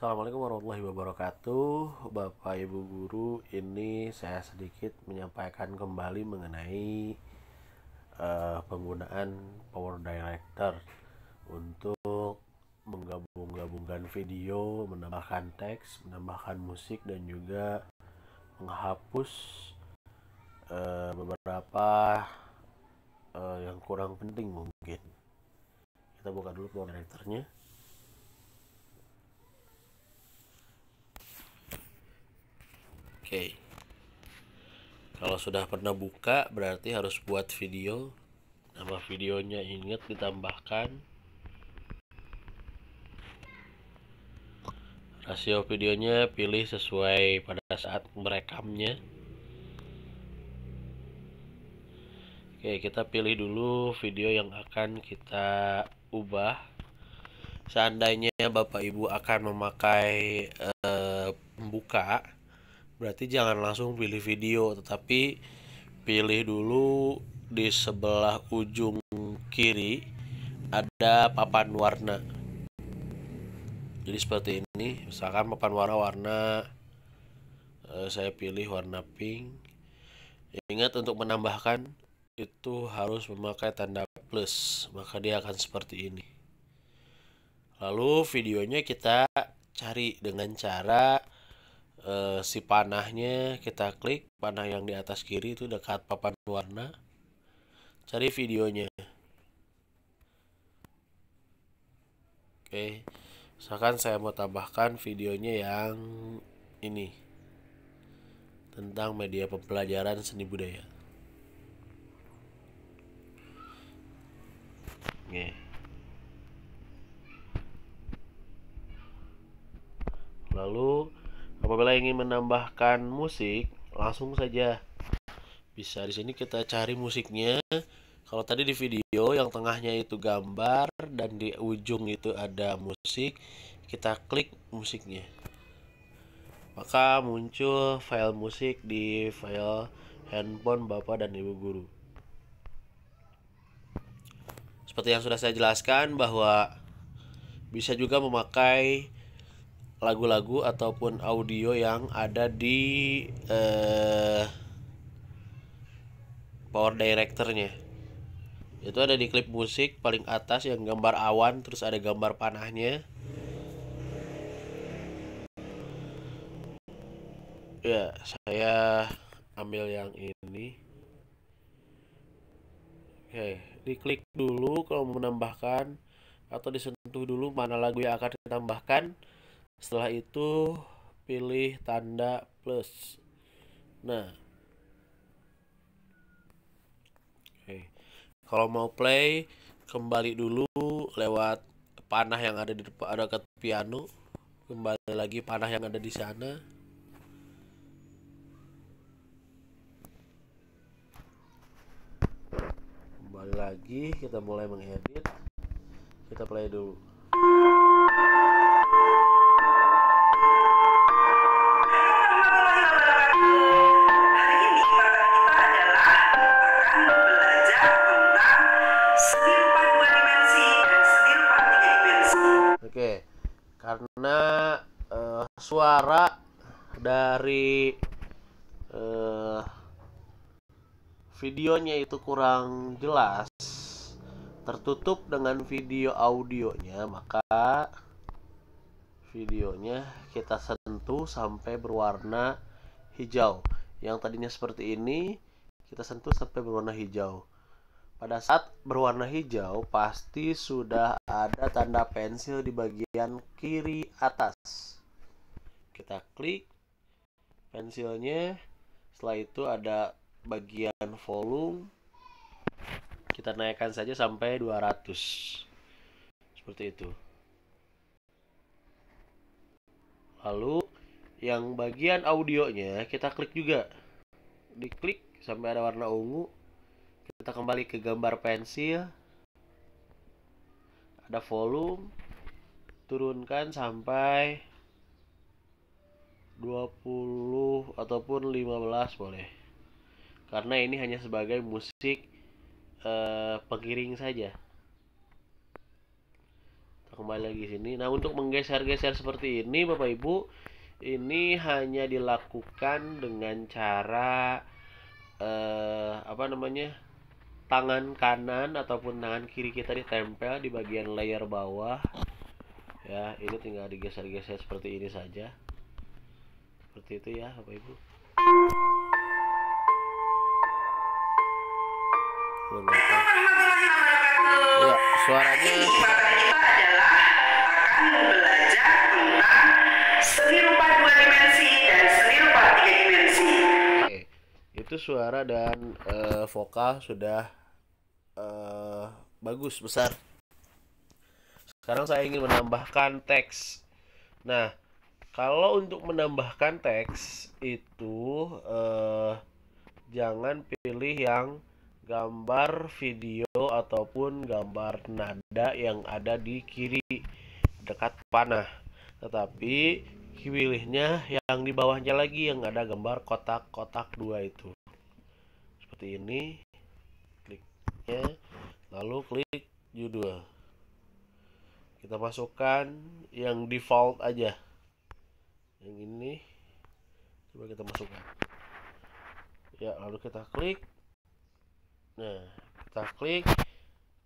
Assalamualaikum warahmatullahi wabarakatuh Bapak Ibu Guru ini saya sedikit menyampaikan kembali mengenai uh, penggunaan Power Director untuk menggabung-gabungkan video, menambahkan teks, menambahkan musik dan juga menghapus uh, beberapa uh, yang kurang penting mungkin kita buka dulu Power Directornya okay. kalau sudah pernah buka berarti harus buat video nama videonya ingat ditambahkan rasio videonya pilih sesuai pada saat merekamnya Oke kita pilih dulu video yang akan kita ubah seandainya bapak ibu akan memakai uh, pembuka berarti jangan langsung pilih video tetapi pilih dulu di sebelah ujung kiri ada papan warna jadi seperti ini misalkan papan warna warna eh, saya pilih warna pink ingat untuk menambahkan itu harus memakai tanda plus maka dia akan seperti ini lalu videonya kita cari dengan cara uh, si panahnya kita klik panah yang di atas kiri itu dekat papan warna cari videonya oke misalkan saya mau tambahkan videonya yang ini tentang media pembelajaran seni budaya Oke. lalu Apabila ingin menambahkan musik, langsung saja bisa di sini kita cari musiknya. Kalau tadi di video yang tengahnya itu gambar dan di ujung itu ada musik, kita klik musiknya. Maka muncul file musik di file handphone Bapak dan Ibu guru. Seperti yang sudah saya jelaskan bahwa bisa juga memakai lagu-lagu ataupun audio yang ada di uh, power directornya itu ada di klip musik paling atas yang gambar awan terus ada gambar panahnya ya saya ambil yang ini oke diklik dulu kalau menambahkan atau disentuh dulu mana lagu yang akan ditambahkan setelah itu pilih tanda plus. Nah. Oke. Kalau mau play kembali dulu lewat panah yang ada di depan ada ke piano. Kembali lagi panah yang ada di sana. Kembali lagi kita mulai mengedit. Kita play dulu. suara dari uh, videonya itu kurang jelas tertutup dengan video audionya maka videonya kita sentuh sampai berwarna hijau yang tadinya seperti ini kita sentuh sampai berwarna hijau pada saat berwarna hijau, pasti sudah ada tanda pensil di bagian kiri atas kita klik pensilnya setelah itu ada bagian volume kita naikkan saja sampai 200 seperti itu lalu yang bagian audionya kita klik juga diklik sampai ada warna ungu kita kembali ke gambar pensil ada volume turunkan sampai 20 ataupun 15 boleh karena ini hanya sebagai musik eh, pengiring saja Kita kembali lagi sini nah untuk menggeser-geser seperti ini bapak ibu ini hanya dilakukan dengan cara eh, apa namanya tangan kanan ataupun tangan kiri kita ditempel di bagian layer bawah ya ini tinggal digeser-geser seperti ini saja seperti itu ya Bapak Ibu ya, suaranya itu suara dan uh, vokal sudah uh, bagus besar sekarang saya ingin menambahkan teks nah kalau untuk menambahkan teks itu eh, jangan pilih yang gambar video ataupun gambar nada yang ada di kiri dekat panah. Tetapi pilihnya yang di bawahnya lagi yang ada gambar kotak-kotak dua itu seperti ini kliknya lalu klik judul kita masukkan yang default aja yang ini coba kita masukkan ya lalu kita klik nah kita klik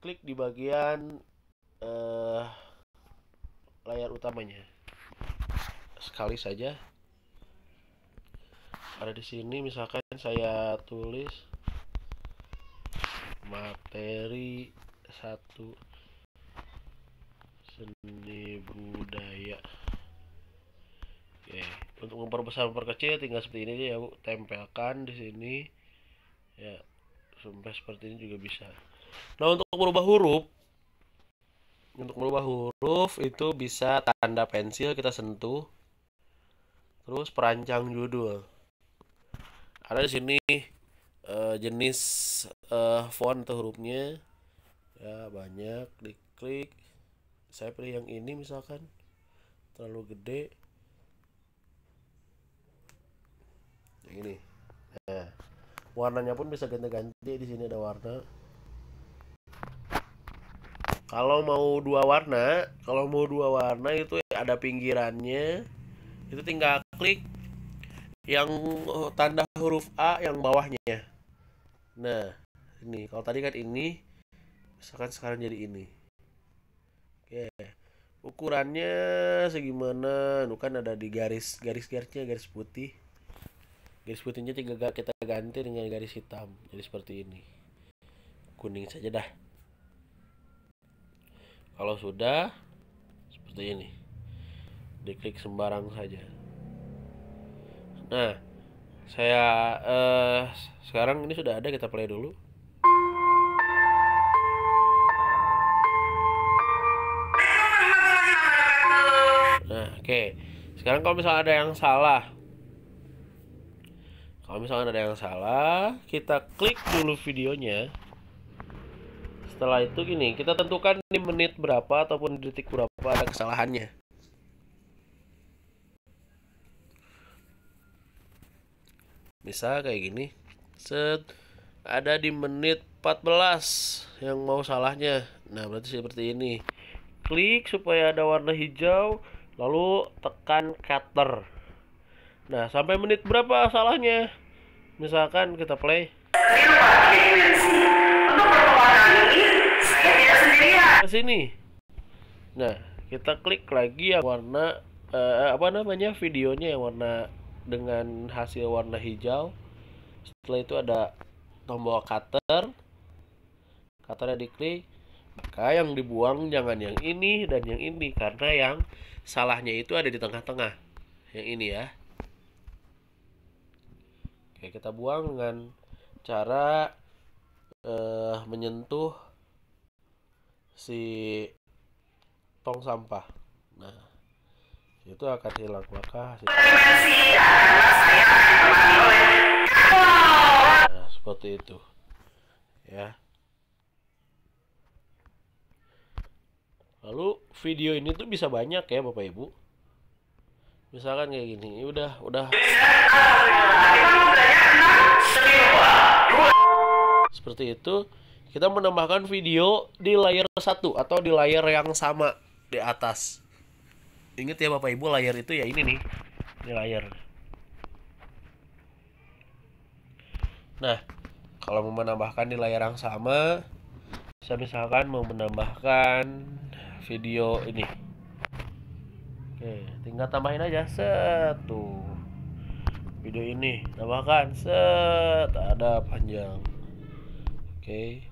klik di bagian uh, layar utamanya sekali saja ada di sini misalkan saya tulis materi satu seni budaya Oke, iya. untuk memperbesar memperkecil tinggal seperti ini ya, Bu. Tempelkan di sini. Ya, sampai seperti ini juga bisa. Nah, untuk merubah huruf untuk merubah huruf itu bisa tanda pensil kita sentuh. Terus perancang judul. Ada di sini uh, jenis uh, font atau hurufnya ya banyak diklik saya pilih yang ini misalkan terlalu gede ini nah warnanya pun bisa ganti-ganti di sini ada warna kalau mau dua warna kalau mau dua warna itu ada pinggirannya itu tinggal klik yang tanda huruf A yang bawahnya nah ini kalau tadi kan ini misalkan sekarang jadi ini oke ukurannya segimana kan ada di garis garis garisnya garis putih Garis putihnya tiga kita ganti dengan garis hitam. Jadi seperti ini. Kuning saja dah. Kalau sudah seperti ini. Diklik sembarang saja. Nah, saya eh, sekarang ini sudah ada kita play dulu. Nah, oke. Okay. Sekarang kalau misalnya ada yang salah, kalau misalkan ada yang salah kita klik dulu videonya setelah itu gini kita tentukan di menit berapa ataupun detik berapa ada kesalahannya bisa kayak gini set ada di menit 14 yang mau salahnya nah berarti seperti ini klik supaya ada warna hijau lalu tekan cutter nah sampai menit berapa salahnya misalkan kita play ke sini nah kita klik lagi yang warna eh, apa namanya videonya yang warna dengan hasil warna hijau setelah itu ada tombol cutter cutternya diklik maka yang dibuang jangan yang ini dan yang ini karena yang salahnya itu ada di tengah-tengah yang ini ya Oke, ya, kita buang dengan cara uh, menyentuh si tong sampah. Nah, itu akan hilang maka nah, seperti itu ya lalu video ini tuh bisa banyak ya bapak ibu misalkan kayak gini udah udah seperti itu kita menambahkan video di layer satu atau di layer yang sama di atas ingat ya bapak ibu layer itu ya ini nih ini layer nah kalau mau menambahkan di layar yang sama saya misalkan mau menambahkan video ini oke tinggal tambahin aja satu video ini tambahkan set ada panjang okay.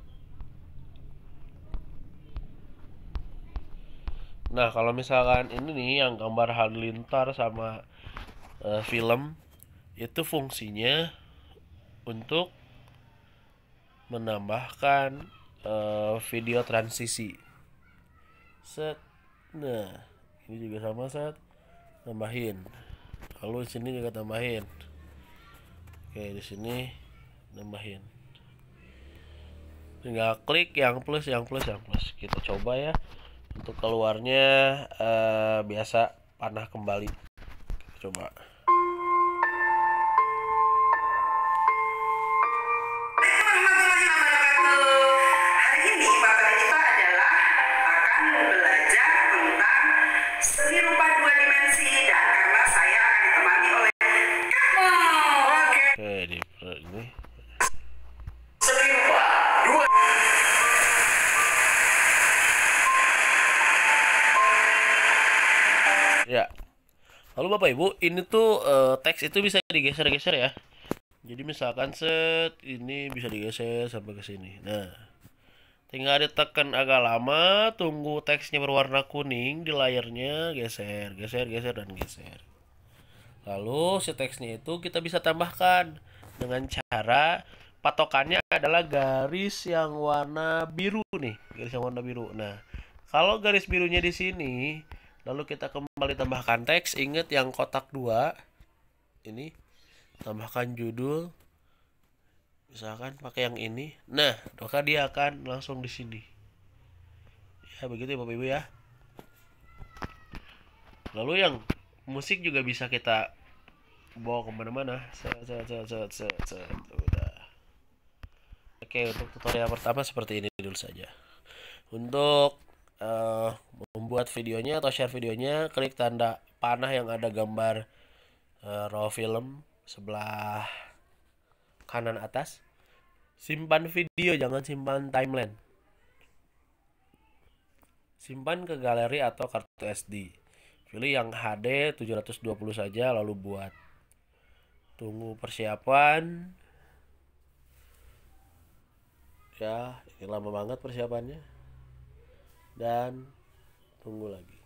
nah kalau misalkan ini nih yang gambar halilintar sama uh, film itu fungsinya untuk menambahkan uh, video transisi set nah ini juga sama set tambahin lalu sini juga tambahin oke di sini tambahin tinggal klik yang plus yang plus yang plus kita coba ya untuk keluarnya eh, biasa panah kembali kita coba Ya. Lalu Bapak Ibu, ini tuh uh, teks itu bisa digeser-geser ya. Jadi misalkan set ini bisa digeser sampai ke sini. Nah, tinggal ditekan agak lama, tunggu teksnya berwarna kuning di layarnya, geser, geser, geser dan geser. Lalu si teksnya itu kita bisa tambahkan dengan cara patokannya adalah garis yang warna biru nih, garis yang warna biru. Nah, kalau garis birunya di sini lalu kita kembali tambahkan teks ingat yang kotak dua ini tambahkan judul misalkan pakai yang ini nah maka dia akan langsung di sini ya begitu ya bapak ibu ya lalu yang musik juga bisa kita bawa kemana-mana oke untuk tutorial pertama seperti ini dulu saja untuk uh, buat videonya atau share videonya klik tanda panah yang ada gambar uh, raw film sebelah kanan atas simpan video jangan simpan timeline simpan ke galeri atau kartu SD pilih yang HD 720 saja lalu buat tunggu persiapan ya ini lama banget persiapannya dan tunggu lagi